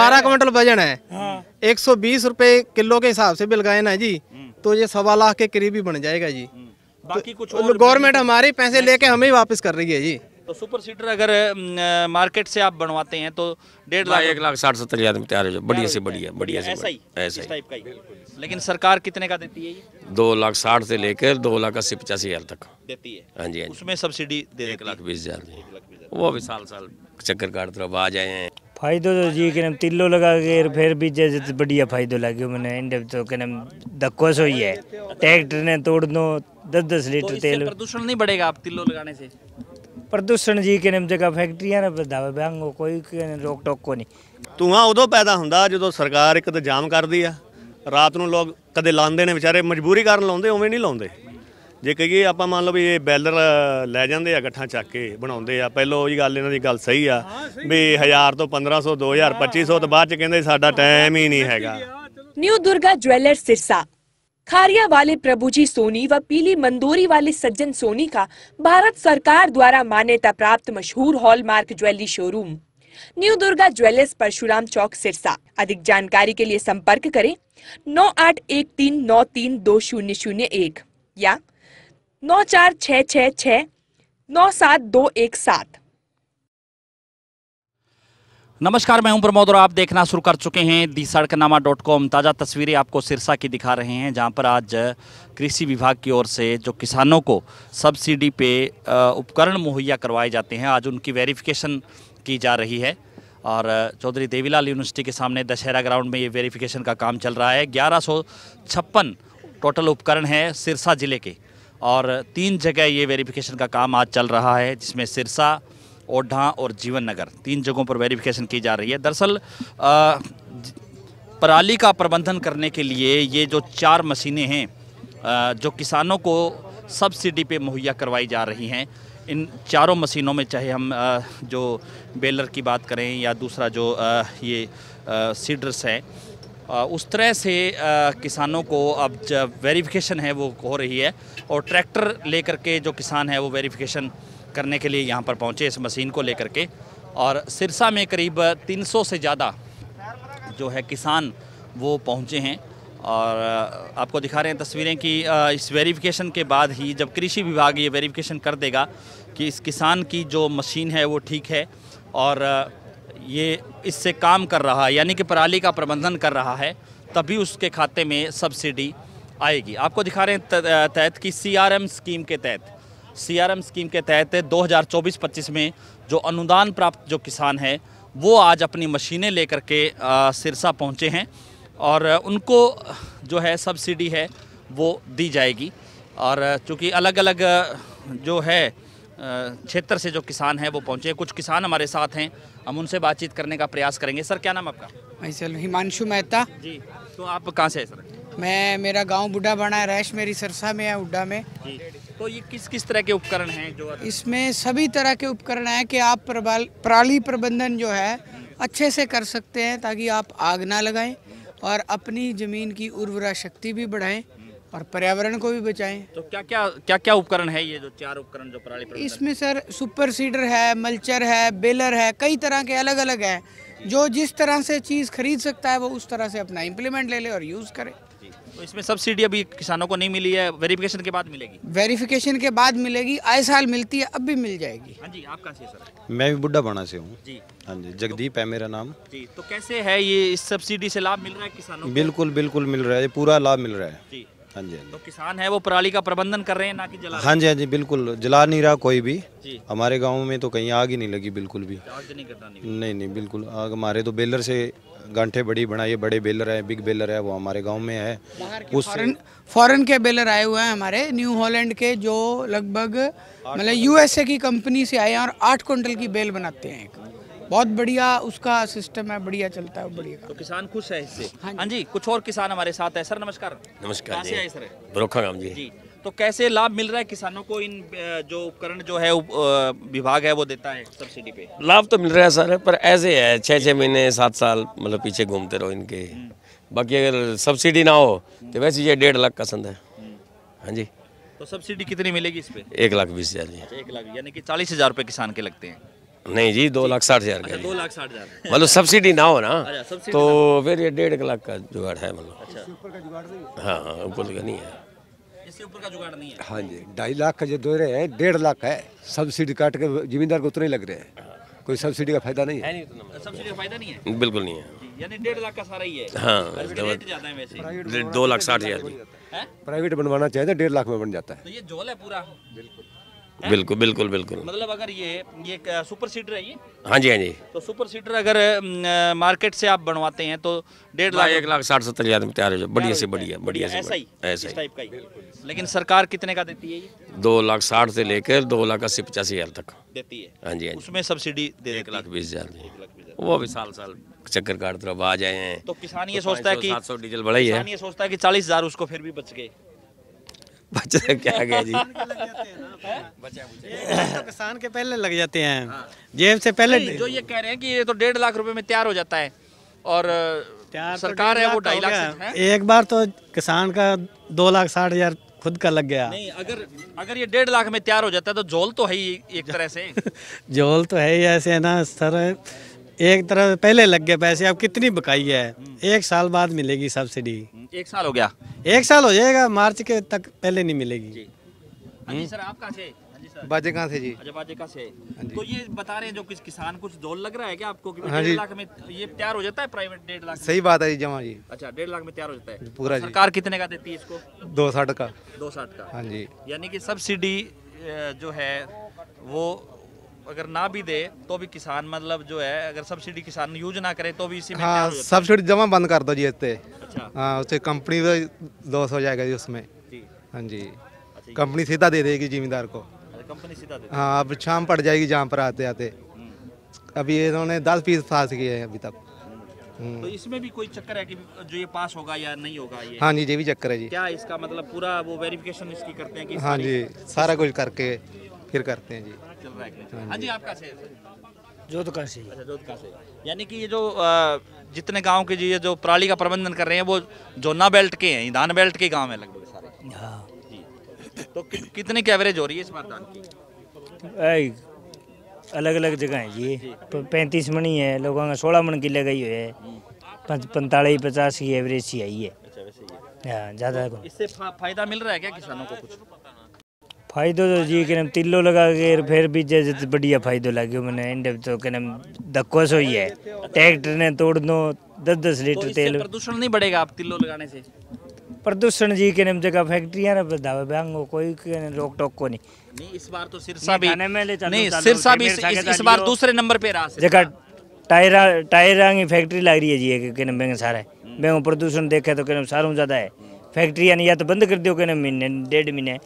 बारह क्विंटल वजन है हाँ। एक सौ बीस रूपए किलो के हिसाब से बिल गए ना जी हम्म। तो ये सवा लाख के करीब ही बन जाएगा जी हम्म। बाकी तो कुछ गवर्नमेंट हमारे पैसे लेके हमें वापस कर रही है जी तो सुपर सीटर अगर मार्केट से आप बनवाते हैं तो डेढ़ लाख एक लाख साठ सत्तर हजार में तैयार हो जाए बढ़िया से बढ़िया बढ़िया से ऐसा ही लेकिन सरकार कितने का देती है दो लाख साठ से लेकर दो लाख अस्सी पचासी हजार तक देती है हाँ हाँ उसमें सब्सिडी दे एक लाख बीस हजार वो अभी साल साल चक्कर काट तरफ आ जाए हैं ਫਾਇਦੋ ਤੋਂ ਜੀ ਕਿਨਮ ਤਿੱਲੋ ਲਗਾ ਕੇ ਫਿਰ ਵੀ ਜੇ ਬੜੀਆ ਫਾਇਦੋ ਲੱਗਿਓ ਮੈਨੂੰ ਇੰਡੇ ਤੋਂ ਕਿਨਮ ਦਕੋਸ ਹੋਈ ਹੈ ਟਰੈਕਟਰ ਨੇ ਤੋੜਨੋ 10-10 ਲੀਟਰ ਤੇਲ ਪ੍ਰਦੂਸ਼ਣ ਨਹੀਂ ਬੜੇਗਾ ਆਪ ਤਿੱਲੋ ਲਗਾਣੇ ਸੇ ਪ੍ਰਦੂਸ਼ਣ ਜੀ ਕਿਨਮ ਜਗਾ ਫੈਕਟਰੀਆਂ ਨੇ ਬਦਾਵੇ ਬੰਗੋ ਕੋਈ ਕਿਨ ਰੋਕ ਟੋਕ ਕੋ ਨਹੀਂ ਤੂੰ ਆ ਉਦੋਂ ਪੈਦਾ ਹੁੰਦਾ ਜਦੋਂ ਸਰਕਾਰ ਇੱਕ ਤਾਂ ਜਾਮ ਕਰਦੀ ਆ ਰਾਤ ਨੂੰ ਲੋਕ ਕਦੇ ਲਾਉਂਦੇ ਨੇ ਵਿਚਾਰੇ ਮਜਬੂਰੀ ਕਰਨ ਲਾਉਂਦੇ ਉਵੇਂ ਨਹੀਂ ਲਾਉਂਦੇ ਜੇ ਕਹੀਏ ਆਪਾਂ ਮੰਨ ਲਓ ਵੀ ਇਹ ਬੈਲਰ ਲੈ ਜਾਂਦੇ ਆ ਗੱਠਾਂ ਚੱਕ ਕੇ ਬਣਾਉਂਦੇ ਆ ਪਹਿਲੋ ਇਹ ਗੱਲ ਇਹਨਾਂ ਦੀ ਗੱਲ ਸਹੀ ਆ ਵੀ 1000 ਤੋਂ 1500 2000 2500 ਤੋਂ ਬਾਅਦ ਚ ਕਹਿੰਦੇ ਸਾਡਾ ਟਾਈਮ ਹੀ ਨਹੀਂ न्यू दुर्गा ज्वेलर सिरसा खारिया वाले प्रभुजी सोनी व पीली मंदोरी वाले सज्जन सोनी का भारत सरकार द्वारा मान्यता प्राप्त मशहूर hallmark jewellery showroom new Durga jewellers Parshuram Chowk Sirsa अधिक जानकारी के लिए संपर्क करें नौ आठ एक तीन नौ तीन दो शून्य शून्य एक या नौ चार छ छ छ नौ सात दो एक सात नमस्कार मैं हूं प्रमोद और आप देखना शुरू कर चुके हैं दी सड़कनामा डॉट कॉम ताज़ा तस्वीरें आपको सिरसा की दिखा रहे हैं जहां पर आज कृषि विभाग की ओर से जो किसानों को सब्सिडी पे उपकरण मुहैया करवाए जाते हैं आज उनकी वेरिफिकेशन की जा रही है और चौधरी देवीलाल यूनिवर्सिटी के सामने दशहरा ग्राउंड में ये वेरीफिकेशन का काम चल रहा है ग्यारह टोटल उपकरण है सिरसा ज़िले के और तीन जगह ये वेरिफिकेशन का काम आज चल रहा है जिसमें सिरसा ओढ़ा और जीवन नगर तीन जगहों पर वेरिफिकेशन की जा रही है दरअसल पराली का प्रबंधन करने के लिए ये जो चार मशीनें हैं जो किसानों को सब्सिडी पे मुहैया करवाई जा रही हैं इन चारों मशीनों में चाहे हम जो बेलर की बात करें या दूसरा जो ये सीडर्स है उस तरह से किसानों को अब वेरिफिकेशन है वो हो रही है और ट्रैक्टर लेकर के जो किसान है वो वेरिफिकेशन करने के लिए यहाँ पर पहुँचे इस मशीन को लेकर के और सिरसा में करीब 300 से ज़्यादा जो है किसान वो पहुँचे हैं और आपको दिखा रहे हैं तस्वीरें कि इस वेरिफिकेशन के बाद ही जब कृषि विभाग ये वेरिफिकेशन कर देगा कि इस किसान की जो मशीन है वो ठीक है और ये इससे काम कर रहा है यानी कि पराली का प्रबंधन कर रहा है तभी उसके खाते में सब्सिडी आएगी आपको दिखा रहे हैं तहत कि सीआरएम स्कीम के तहत सीआरएम स्कीम के तहत 2024-25 में जो अनुदान प्राप्त जो किसान है वो आज अपनी मशीनें लेकर के सिरसा पहुंचे हैं और उनको जो है सब्सिडी है वो दी जाएगी और चूँकि अलग अलग जो है क्षेत्र से जो किसान हैं वो पहुँचे कुछ किसान हमारे साथ हैं हम उनसे बातचीत करने का प्रयास करेंगे सर क्या नाम आपका सर हिमांशु मेहता जी तो आप कहाँ से है सर मैं मेरा गांव बुढ़ा बना है रैश मेरी सरसा में है उड्डा में जी तो ये किस किस तरह के उपकरण हैं जो इसमें सभी तरह के उपकरण हैं कि आप पराली प्रबंधन जो है अच्छे से कर सकते हैं ताकि आप आग ना लगाएं और अपनी ज़मीन की उर्वरा शक्ति भी बढ़ाएं और पर्यावरण को भी बचाएं तो क्या क्या क्या क्या उपकरण है ये जो चार उपकरण जो पराली इसमें सर सुपर सीडर है मल्चर है बेलर है कई तरह के अलग अलग है जो जिस तरह से चीज़ खरीद सकता है वो उस तरह से अपना इम्प्लीमेंट ले ले और यूज़ करे तो इसमें सब्सिडी अभी किसानों को नहीं मिली है वेरिफिकेशन के बाद मिलेगी वेरिफिकेशन के बाद मिलेगी आए साल मिलती है अब भी मिल जाएगी हाँ जी आपका से सर मैं भी बुढ़ा बना से हूँ जी हाँ जी जगदीप है मेरा नाम जी तो कैसे है ये इस सब्सिडी से लाभ मिल रहा है किसानों बिल्कुल बिल्कुल मिल रहा है पूरा लाभ मिल रहा है जी हाँ, हाँ जी तो किसान है वो पराली का प्रबंधन कर रहे हैं ना कि जला हाँ जी हाँ जी बिल्कुल जला नहीं रहा कोई भी हमारे गांव में तो कहीं आग ही नहीं लगी बिल्कुल भी नहीं नहीं नहीं बिल्कुल आग हमारे तो बेलर से गांठे बड़ी बनाई बड़े बेलर है बिग बेलर है वो हमारे गाँव में है उस फॉरन, के बेलर आए हुए हैं हमारे न्यू हॉलैंड के जो लगभग मतलब यूएसए की कंपनी से आए हैं और आठ क्विंटल की बेल बनाते हैं बहुत बढ़िया उसका सिस्टम है बढ़िया चलता है बढ़िया तो किसान खुश है इससे हाँ, हाँ जी कुछ और किसान हमारे साथ है सर नमस्कार नमस्कार जी सर गांव जी जी तो कैसे लाभ मिल रहा है किसानों को इन जो उपकरण जो है विभाग है वो देता है सब्सिडी पे लाभ तो मिल रहा है सर पर ऐसे है छः छः महीने सात साल मतलब पीछे घूमते रहो इनके हम्म। बाकी अगर सब्सिडी ना हो तो वैसे ये डेढ़ लाख का संद है हम्म। हाँ जी तो सब्सिडी कितनी मिलेगी इस पर एक लाख बीस हज़ार एक लाख यानी कि चालीस हज़ार रुपये किसान के लगते हैं नहीं जी दो लाख साठ हजार अच्छा, दो लाख साठ हजार मतलब सब्सिडी ना हो ना अच्छा, तो फिर ये डेढ़ लाख का जुगाड़ है मतलब अच्छा। हाँ हाँ ऊपर का नहीं है ऊपर का जुगाड़ नहीं है हाँ जी ढाई लाख का जो दो रहे हैं डेढ़ लाख है सब्सिडी काट के जमींदार को उतने लग रहे हैं हाँ। कोई सब्सिडी का फायदा नहीं है मतलब। सब्सिडी का फायदा नहीं है बिल्कुल नहीं है यानी लाख का सारा ही है हाँ है वैसे दो लाख तो साठ हजार प्राइवेट बनवाना चाहिए तो डेढ़ लाख में बन जाता है तो ये जोल है पूरा बिल्कुल बिल्कुल बिल्कुल बिल्कुल मतलब अगर ये ये सुपर सीटर है ये हाँ जी हाँ जी तो सुपर सीटर अगर मार्केट से आप बनवाते हैं तो डेढ़ हाँ, लाख एक लाख साठ सत्तर हज़ार में तैयार हो जाए बढ़िया से बढ़िया बढ़िया से ऐसा ही टाइप का ही लेकिन सरकार कितने का देती है ये दो लाख साठ से लेकर दो लाख अस्सी पचासी हज़ार तक देती है हाँ जी हाँ जी उसमें सब्सिडी दे एक लाख बीस हज़ार वो भी साल साल चक्कर काट तरफ आ जाए हैं तो किसान ये तो सोचता है कि डीजल बढ़ा ही है ये सोचता है कि चालीस हज़ार उसको फिर भी बच गए बचने के आ गया जी तो किसान के पहले लग जाते हैं हाँ। जेब से पहले जो ये कह रहे हैं कि ये तो डेढ़ लाख रुपए में तैयार हो जाता है और तो सरकार है वो ढाई लाख एक बार तो किसान का दो लाख साठ हजार खुद का लग गया नहीं अगर अगर ये डेढ़ लाख में तैयार हो जाता है तो झोल तो है ही एक तरह से झोल तो है ही ऐसे ना सर एक तरह पहले लग गए पैसे अब कितनी बकाई है हम्म। एक साल बाद मिलेगी सब्सिडी हम्म, एक साल हो गया एक साल हो जाएगा मार्च के तक पहले नहीं मिलेगी जी हाँ सर आप कहाँ से हाँ बाजे कहाँ से जी अच्छा बाजे कहाँ से हाँ तो ये बता रहे हैं जो किस किसान कुछ दौल लग रहा है क्या आपको कि हाँ लाख में ये तैयार हो जाता है प्राइवेट डेढ़ लाख सही बात है जी जमा जी अच्छा डेढ़ लाख में तैयार हो जाता है पूरा जी सरकार कितने का देती है इसको दो साठ का दो साठ का हाँ जी यानी कि सब्सिडी जो है वो अगर ना भी दे तो भी किसान मतलब जो है अगर सब्सिडी किसान यूज ना करे तो भी इसी में हाँ सब्सिडी जमा बंद कर दो जी इतने अच्छा हाँ उससे कंपनी तो लॉस हो जाएगा जी उसमें हाँ जी अच्छा, कंपनी सीधा दे देगी जिमीदार को अच्छा, कंपनी सीधा हाँ अब शाम पड़ जाएगी जहाँ पर आते आते हम्म। अभी इन्होंने दस फीस पास किए हैं अभी तक हम्म। हम्म। तो इसमें भी कोई चक्कर है कि जो ये पास होगा या नहीं होगा ये हाँ जी ये भी चक्कर है जी क्या इसका मतलब पूरा वो वेरिफिकेशन इसकी करते हैं कि हाँ जी सारा कुछ करके फिर करते हैं जी चल रहा है हाँ जी आपका से जोधका से अच्छा जोधका से यानी कि ये जो जितने गांव के जी ये जो पराली का प्रबंधन कर रहे हैं वो जोना बेल्ट के हैं धान बेल्ट के गांव हैं लगभग सारे हाँ जी तो कि, कितने की एवरेज हो रही है इस बार धान की अलग अलग जगह है जी पैंतीस मणी है लोगों का सोलह मण की लगाई हुई है पैंतालीस पचास की एवरेज ही आई है अच्छा, हाँ, ज़्यादा तो इससे फायदा मिल रहा है क्या किसानों को कुछ फायदो तो जी के तिलो लगा के फिर भी जैसे बढ़िया फायदो लग गया मैंने इंड तो कम नाम धक्को सो ही है ट्रैक्टर ने तोड़ दो दस दस तो लीटर तो तेल प्रदूषण नहीं बढ़ेगा आप तिलो लगाने से प्रदूषण जी के जगह फैक्ट्रिया ने धावे बैंगो कोई रोक टोक को नहीं नहीं इस बार तो सिरसा भी नहीं सिरसा भी इस बार दूसरे नंबर पे रहा जगह टायर टायर की फैक्ट्री लग रही है जी के नाम बैंग सारा हम्म। बैंगो प्रदूषण देखे तो कहने सारों ज़्यादा है फैक्ट्रिया ने या तो बंद कर दो कहने महीने डेढ़ महीने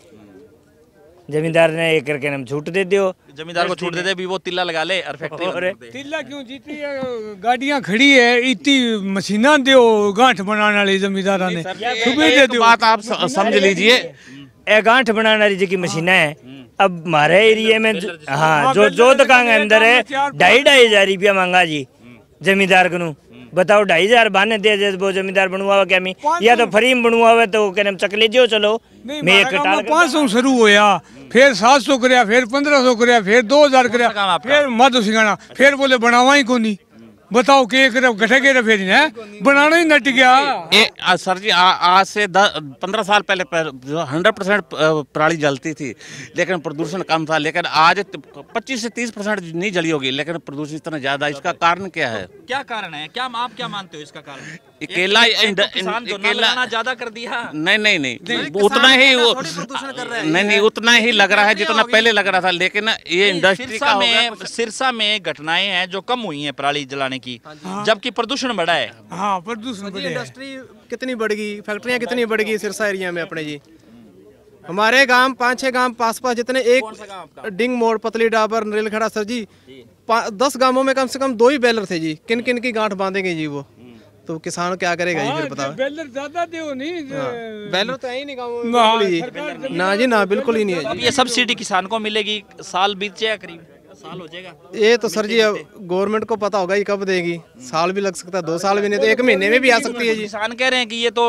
जमींदार ने एक करके हम छूट दे दियो जमींदार को छूट दे दे भी वो तिल्ला लगा ले और फैक्ट्री और तिल्ला क्यों जीती है गाड़ियां खड़ी है इतनी मशीना दो गांठ बनाने वाली जमींदार ने सुबह दे दो बात आप समझ लीजिए ए गांठ बनाने वाली जी की मशीना है हम्म, हम्म। अब हमारे एरिया में हाँ, हाँ जो जो दुकान अंदर है ढाई ढाई हजार रुपया मांगा जी हम्म। जमींदार को बताओ ढाई हजार बहाने दे दे वो जमींदार बनवा क्या मी या तो फरीम बनवावे तो कहने चक लीजियो चलो मैं तो पाँच सौ शुरू होया फिर सात सौ करया फिर पंद्रह सौ करया फिर दो हजार करया फिर मद सिंगाना फिर बोले बनावा ही कोनी बताओ के गठे के रफे बनाना ही नट गया ए, आ, सर जी आज से पंद्रह साल पहले हंड्रेड परसेंट पराली जलती थी लेकिन प्रदूषण कम था लेकिन आज पच्चीस से तीस परसेंट नहीं जली होगी लेकिन प्रदूषण इतना ज्यादा इसका कारण क्या है क्या कारण है क्या आप क्या मानते हो इसका कारण अकेला अकेला ज्यादा कर दिया नहीं नहीं नहीं उतना ही वो नहीं नहीं उतना ही लग रहा है जितना पहले लग रहा था लेकिन ये इंडस्ट्री का में सिरसा में घटनाएं हैं जो कम हुई हैं पराली जलाने की हाँ हाँ। जबकि प्रदूषण बढ़ा है हाँ प्रदूषण इंडस्ट्री कितनी बढ़ गई फैक्ट्रियाँ कितनी बढ़ गई सिरसा एरिया में अपने जी हमारे गांव पांच छह गांव पास पास जितने एक डिंग मोड़ पतली डाबर नरेल खड़ा सर जी, जी। दस गांवों में कम से कम दो ही बैलर थे जी किन किन की गांठ बांधेंगे जी वो तो किसान क्या करेगा ये फिर बताओ हाँ, बेलर ज्यादा दे नहीं हाँ। बेलर तो है ही नहीं गाँव ना जी ना बिल्कुल ही नहीं है ये सब्सिडी किसान को मिलेगी साल बीत जाएगा करीब साल हो जाएगा ये तो सर जी अब गवर्नमेंट को पता होगा ये कब देगी साल भी लग सकता है दो साल भी नहीं तो एक महीने में भी आ सकती है जी किसान कह रहे हैं कि ये तो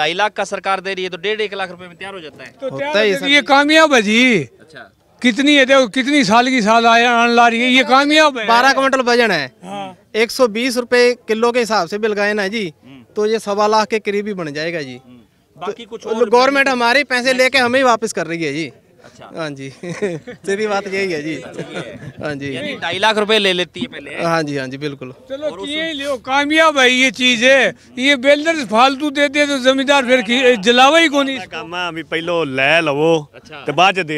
ढाई लाख का सरकार दे रही है तो डेढ़ एक लाख रुपए में तैयार हो जाता है तो होता है ये कामयाब है जी अच्छा कितनी है देखो कितनी साल की साल आया ला रही है ये कामयाब है बारह क्विंटल वजन है हाँ। एक सौ बीस रूपए किलो के हिसाब से बिल गए ना जी हम्म। तो ये सवा लाख के करीब ही बन जाएगा जी हम्म। बाकी तो कुछ गवर्नमेंट हमारे पैसे लेके हमें वापस कर रही है जी बाद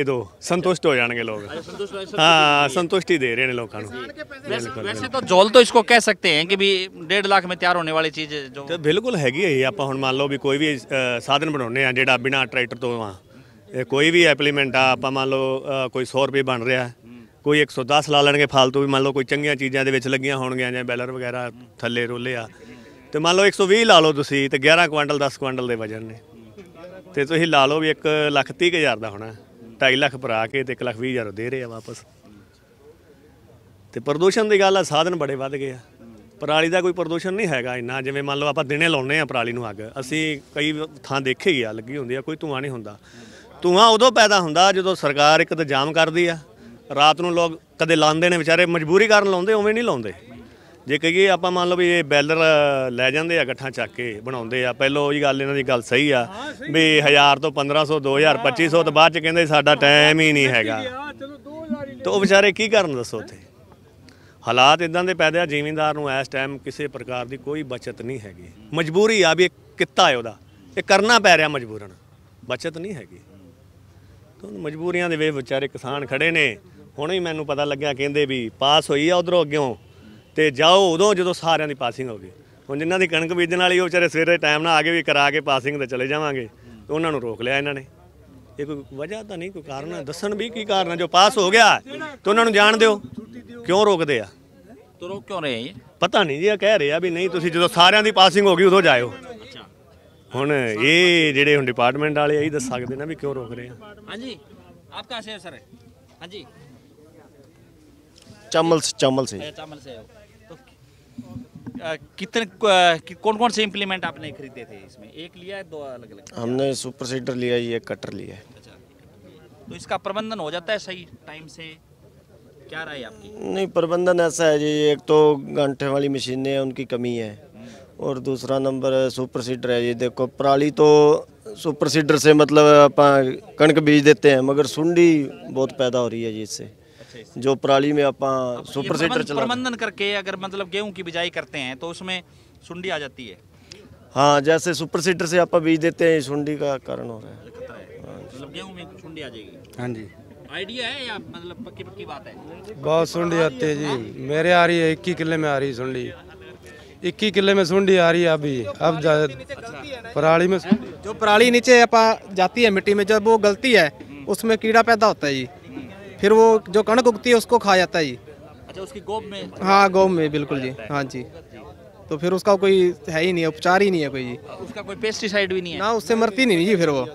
दो संतुष्ट हो जाएंगे लोग अच्छा, हाँ संतुष्टि दे रहे हैं तो, तो इसको कह सकते हैं कि डेढ़ लाख में तैयार होने वाली चीज़ बिलकुल हैगी है साधन बनाने हैं बिना ट्रैक्टर तो वहाँ ਇਹ ਕੋਈ ਵੀ ਐਪਲੀਮੈਂਟ ਆ ਆਪਾਂ ਮੰਨ ਲਓ ਕੋਈ 100 ਰੁਪਏ ਬਣ ਰਿਹਾ ਕੋਈ 110 ਲਾ ਲੈਣਗੇ ਫालतू ਵੀ ਮੰਨ ਲਓ ਕੋਈ ਚੰਗੀਆਂ ਚੀਜ਼ਾਂ ਦੇ ਵਿੱਚ ਲੱਗੀਆਂ ਹੋਣਗੀਆਂ ਜਾਂ ਬੈਲਰ ਵਗੈਰਾ ਥੱਲੇ ਰੋਲੇ ਆ ਤੇ ਮੰਨ ਲਓ 120 ਲਾ ਲਓ ਤੁਸੀਂ ਤੇ 11 ਕੁਇੰਟਲ 10 ਕੁਇੰਟਲ ਦੇ ਵਜਨ ਨੇ ਤੇ ਤੁਸੀਂ ਲਾ ਲਓ ਵੀ 1 ਲੱਖ 30 ਹਜ਼ਾਰ ਦਾ ਹੋਣਾ 2.5 ਲੱਖ ਭਰਾ ਕੇ ਤੇ 1 ਲੱਖ 20 ਹਜ਼ਾਰ ਦੇ ਰਹੇ ਆ ਵਾਪਸ ਤੇ ਪ੍ਰਦੂਸ਼ਣ ਦੀ ਗੱਲ ਆ ਸਾਧਨ ਬੜੇ ਵੱਧ ਗਏ ਆ ਪਰਾਲੀ ਦਾ ਕੋਈ ਪ੍ਰਦੂਸ਼ਣ ਨਹੀਂ ਹੈਗਾ ਇੰਨਾ ਜਿਵੇਂ ਮੰਨ ਲਓ ਆਪਾਂ ਦਿਨੇ ਲਾਉਨੇ ਆ ਪਰਾਲੀ ਨੂੰ ਅੱਗ ਅਸੀਂ ਕਈ ਥਾਂ ਦੇਖੇ ਗਿਆ ਲੱਗੀ ਹੁੰਦੀ ਆ ਕੋਈ ਧੂਆਂ ਨਹੀਂ ਹੁੰਦਾ ਧੂਆਂ ਉਦੋਂ ਪੈਦਾ ਹੁੰਦਾ ਜਦੋਂ ਸਰਕਾਰ ਇੱਕ ਤਾਂ ਜਾਮ ਕਰਦੀ ਆ ਰਾਤ ਨੂੰ ਲੋਕ ਕਦੇ ਲਾਉਂਦੇ ਨੇ ਵਿਚਾਰੇ ਮਜਬੂਰੀ ਕਾਰਨ ਲਾਉਂਦੇ ਉਵੇਂ ਨਹੀਂ ਲਾਉਂਦੇ ਜੇ ਕਹੀਏ ਆਪਾਂ ਮੰਨ ਲਓ ਵੀ ਇਹ ਬੈਲਰ ਲੈ ਜਾਂਦੇ ਆ ਗੱਠਾਂ ਚੱਕ ਕੇ ਬਣਾਉਂਦੇ ਆ ਪਹਿਲੋ ਇਹ ਗੱਲ ਇਹਨਾਂ ਦੀ ਗੱਲ ਸਹੀ ਆ ਵੀ 1000 ਤੋਂ 1500 2000 2500 ਤੋਂ ਬਾਅਦ ਚ ਕਹਿੰਦੇ ਸਾਡਾ ਟਾਈਮ ਹੀ ਨਹੀਂ ਹੈਗਾ ਤਾਂ ਉਹ ਵਿਚਾਰੇ ਕੀ ਕਰਨ ਦੱਸੋ ਉੱਥੇ ਹਾਲਾਤ ਇਦਾਂ ਦੇ ਪੈਦਾ ਆ ਜ਼ਿਮੀਂਦਾਰ ਨੂੰ ਇਸ ਟਾਈਮ ਕਿਸੇ ਪ੍ਰਕਾਰ ਦੀ ਕੋਈ ਬਚਤ ਨਹੀਂ ਹੈਗੀ ਮਜਬੂਰੀ ਆ ਵੀ ਇਹ ਕਿੱਤਾ ਹੈ ਉਹਦਾ ਇਹ ਕਰਨਾ ਪੈ ਰਿਹਾ ਮਜਬੂਰਨ ਬਚਤ ਨਹੀਂ ਹੈਗੀ ਮਜਬੂਰੀਆਂ ਦੇ ਵੇਖ ਵਿਚਾਰੇ ਕਿਸਾਨ ਖੜੇ ਨੇ ਹੁਣ ਹੀ ਮੈਨੂੰ ਪਤਾ ਲੱਗਿਆ ਕਹਿੰਦੇ ਵੀ ਪਾਸ ਹੋਈ ਆ ਉਧਰੋਂ ਅੱਗੇ ਤੇ ਜਾਓ ਉਦੋਂ ਜਦੋਂ ਸਾਰਿਆਂ ਦੀ ਪਾਸਿੰਗ ਹੋ ਗਈ ਹੁਣ ਜਿਨ੍ਹਾਂ ਦੀ ਕਣਕ ਬੀਜਣ ਵਾਲੀ ਉਹ ਵਿਚਾਰੇ ਸਵੇਰੇ ਟਾਈਮ ਨਾਲ ਆ ਕੇ ਵੀ ਕਰਾ ਕੇ ਪਾਸਿੰਗ ਤੇ ਚਲੇ ਜਾਵਾਂਗੇ ਤੇ ਉਹਨਾਂ ਨੂੰ ਰੋਕ ਲਿਆ ਇਹਨਾਂ ਨੇ ਇਹ ਕੋਈ ਵਜ੍ਹਾ ਤਾਂ ਨਹੀਂ ਕੋਈ ਕਾਰਨ ਦੱਸਣ ਵੀ ਕੀ ਕਾਰਨ ਜੋ ਪਾਸ ਹੋ ਗਿਆ ਤੇ ਉਹਨਾਂ ਨੂੰ ਜਾਣ ਦਿਓ ਕਿਉਂ ਰੋਕਦੇ ਆ ਤੁਰੋ ਕਿਉਂ ਰਹੇ ਆ ਪਤਾ ਨਹੀਂ ਜੀ ਇਹ ਕਹਿ ਰਹੇ ਆ ਵੀ ਨਹੀਂ ਤੁਸੀਂ ਜਦੋਂ ਸਾਰਿਆਂ ਦੀ ਪਾਸਿੰਗ ਹੋ ਗਈ ਉਦੋਂ ਜਾਇਓ ਹੁਣ ਇਹ ਜਿਹੜੇ डिपार्टमेंट वाले यही दस सकते ना भी क्यों रोक रहे हैं हाँ जी ਹਾਂਜੀ आपका से सर हाँ जी चमल से चमल से चमल से कितने कौन कौन से इम्प्लीमेंट आपने खरीदे थे इसमें एक लिया है दो अलग अलग हमने सुपर सीडर लिया ये कटर लिया है अच्छा तो इसका प्रबंधन हो जाता है सही टाइम से क्या राय आपकी नहीं प्रबंधन ऐसा है जी एक तो घंटे वाली मशीनें हैं उनकी कमी है और दूसरा नंबर सुपर सीडर है ये देखो पराली तो सुपर सीडर से मतलब आप कणक बीज देते हैं मगर सुंडी बहुत पैदा हो रही है जी इससे अच्छा, जो पराली में आप सुपर सीडर प्रबंधन करके अगर मतलब गेहूं की बिजाई करते हैं तो उसमें सुंडी आ जाती है हाँ जैसे सुपर सीडर से आप बीज देते हैं सुंडी का कारण हो रहा है हाँ मतलब गेहूं में सुंडी आ जाएगी हाँ जी आइडिया है या मतलब पक्की पक्की बात है बहुत सुंडी आती है जी मेरे आ रही है एक किले में आ रही है सुंडी 21 किले में सुंडी आ रही है अभी अब पराली में हाँ जो पराली नीचे अपा जाती है मिट्टी में जब वो गलती है उसमें कीड़ा पैदा होता है जी फिर वो जो कणक उगती है उसको खा जाता है जी अच्छा उसकी गोब में हाँ गोब में बिल्कुल जी हाँ जी तो फिर उसका कोई है ही नहीं उपचार ही नहीं है कोई जी उसका कोई पेस्टिसाइड भी नहीं है ना उससे मरती नहीं जी फिर वो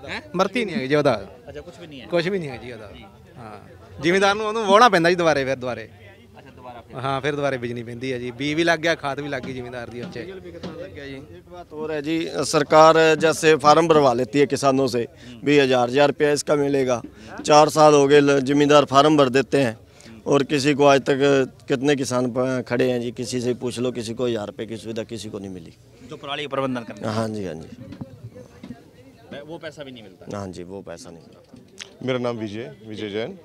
मरती नहीं है जी अच्छा कुछ भी नहीं है कुछ भी नहीं है जी हाँ जिमीदार वोना ਉਹਨੂੰ जी दोबारे फिर दोबारे हाँ फिर दोबारा ਬਿਜਲੀ ਪੈਂਦੀ ਹੈ ਜੀ ਬੀ ਵੀ ਲੱਗ ਗਿਆ ਖਾਦ ਵੀ ਲੱਗ ਗਈ ਜ਼ਿਮੀਂਦਾਰ ਦੀ एक बात और है जी सरकार जैसे फार्म भरवा लेती है किसानों से भी हज़ार हज़ार रुपया इसका मिलेगा चार साल हो गए जिमीदार फार्म भर देते हैं और किसी को आज तक कितने किसान खड़े हैं जी किसी से पूछ लो किसी को हज़ार रुपये की सुविधा किसी को नहीं मिली जो पराली का प्रबंधन करना हाँ जी हाँ जी वो पैसा भी नहीं मिलता हाँ जी वो पैसा नहीं मिलता मेरा नाम विजय विजय जैन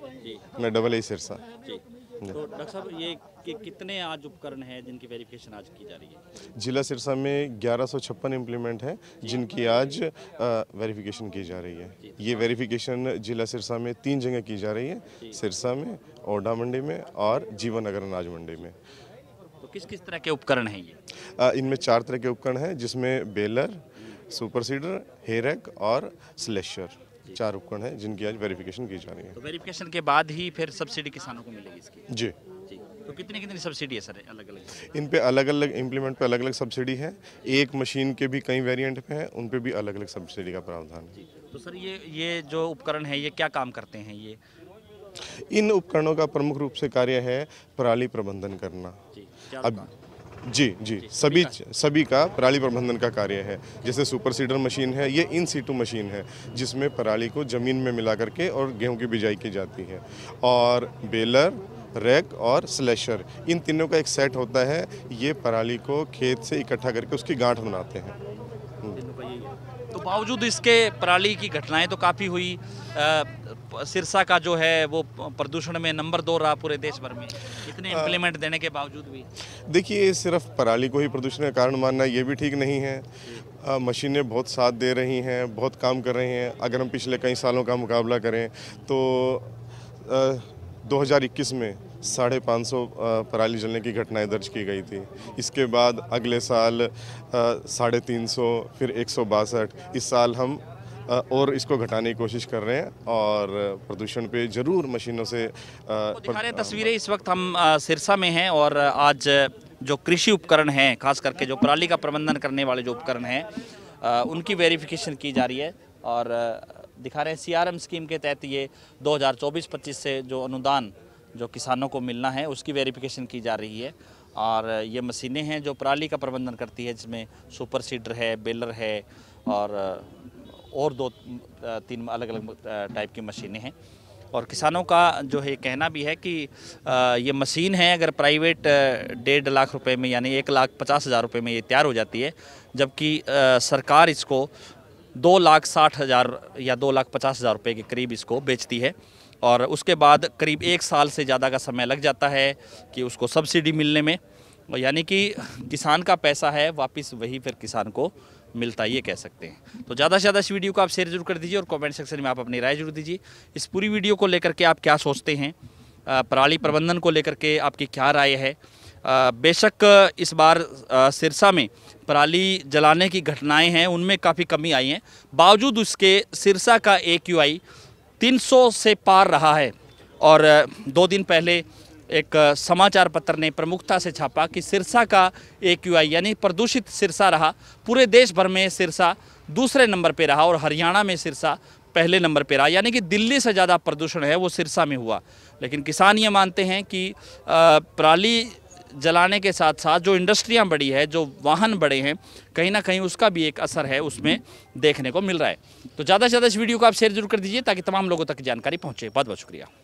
मैं डबल ए सिरसा तो डॉक्टर साहब ये आपके कितने आज उपकरण हैं जिनकी वेरिफिकेशन आज की जा रही है जिला सिरसा में ग्यारह सौ छप्पन इम्प्लीमेंट जिनकी आज वेरिफिकेशन की जा रही है ये वेरिफिकेशन जिला सिरसा में तीन जगह की जा रही है सिरसा में ओडा मंडी में और जीवन नगर अनाज मंडी में तो किस किस तरह के उपकरण हैं ये इनमें चार तरह के उपकरण हैं जिसमें बेलर सुपर सीडर हेरक और स्लेशर चार उपकरण हैं जिनकी आज वेरिफिकेशन की जा रही है तो वेरिफिकेशन के बाद ही फिर सब्सिडी किसानों को मिलेगी इसकी जी तो कितनी कितनी सब्सिडी है सर अलग अलग इन पे अलग अलग इम्प्लीमेंट पे अलग अलग सब्सिडी है एक मशीन के भी कई वेरिएंट पे हैं उन पे भी अलग अलग सब्सिडी का प्रावधान है तो सर ये ये जो उपकरण है ये क्या काम करते हैं ये इन उपकरणों का प्रमुख रूप से कार्य है पराली प्रबंधन करना अब जी जी सभी सभी का पराली प्रबंधन का कार्य है जैसे सुपर सीडर मशीन है ये इन सीटू मशीन है जिसमें पराली को ज़मीन में मिला करके और गेहूं की बिजाई की जाती है और बेलर रैक और स्लेशर इन तीनों का एक सेट होता है ये पराली को खेत से इकट्ठा करके उसकी गांठ बनाते हैं तो बावजूद इसके पराली की घटनाएं तो काफ़ी हुई सिरसा का जो है वो प्रदूषण में नंबर दो रहा पूरे देश भर में इतने इम्प्लीमेंट देने के बावजूद भी देखिए सिर्फ पराली को ही प्रदूषण का कारण मानना ये भी ठीक नहीं है मशीनें बहुत साथ दे रही हैं बहुत काम कर रही हैं अगर हम पिछले कई सालों का मुकाबला करें तो आ, 2021 में साढ़े पाँच सौ पराली जलने की घटनाएं दर्ज की गई थी इसके बाद अगले साल साढ़े तीन सौ फिर एक सौ बासठ इस साल हम और इसको घटाने की कोशिश कर रहे हैं और प्रदूषण पे जरूर मशीनों से तो दिखा रहे तस्वीरें इस वक्त हम सिरसा में हैं और आज जो कृषि उपकरण हैं खास करके जो पराली का प्रबंधन करने वाले जो उपकरण हैं उनकी वेरिफिकेशन की जा रही है और दिखा रहे हैं सीआरएम स्कीम के तहत ये 2024-25 से जो अनुदान जो किसानों को मिलना है उसकी वेरिफिकेशन की जा रही है और ये मशीनें हैं जो पराली का प्रबंधन करती है जिसमें सुपर सीडर है बेलर है और और दो तीन अलग अलग टाइप की मशीनें हैं और किसानों का जो है कहना भी है कि ये मशीन है अगर प्राइवेट डेढ़ लाख रुपए में यानी एक लाख पचास हज़ार रुपये में ये तैयार हो जाती है जबकि सरकार इसको दो लाख साठ हज़ार या दो लाख पचास हज़ार रुपये के करीब इसको बेचती है और उसके बाद करीब एक साल से ज़्यादा का समय लग जाता है कि उसको सब्सिडी मिलने में यानी कि किसान का पैसा है वापस वही फिर किसान को मिलता ये कह सकते हैं तो ज़्यादा से ज़्यादा इस वीडियो को आप शेयर जरूर कर दीजिए और कमेंट सेक्शन में आप अपनी राय जरूर दीजिए इस पूरी वीडियो को लेकर के आप क्या सोचते हैं पराली प्रबंधन को लेकर के आपकी क्या राय है बेशक इस बार सिरसा में पराली जलाने की घटनाएं हैं उनमें काफ़ी कमी आई हैं बावजूद उसके सिरसा का ए क्यू आई तीन से पार रहा है और दो दिन पहले एक समाचार पत्र ने प्रमुखता से छापा कि सिरसा का ए क्यू आई यानी प्रदूषित सिरसा रहा पूरे देश भर में सिरसा दूसरे नंबर पर रहा और हरियाणा में सिरसा पहले नंबर पर रहा यानी कि दिल्ली से ज़्यादा प्रदूषण है वो सिरसा में हुआ लेकिन किसान ये मानते हैं कि पराली जलाने के साथ साथ जो इंडस्ट्रियाँ बड़ी है जो वाहन बड़े हैं कहीं ना कहीं उसका भी एक असर है उसमें देखने को मिल रहा है तो ज़्यादा से ज़्यादा इस वीडियो को आप शेयर जरूर कर दीजिए ताकि तमाम लोगों तक जानकारी पहुँचे बहुत बहुत शुक्रिया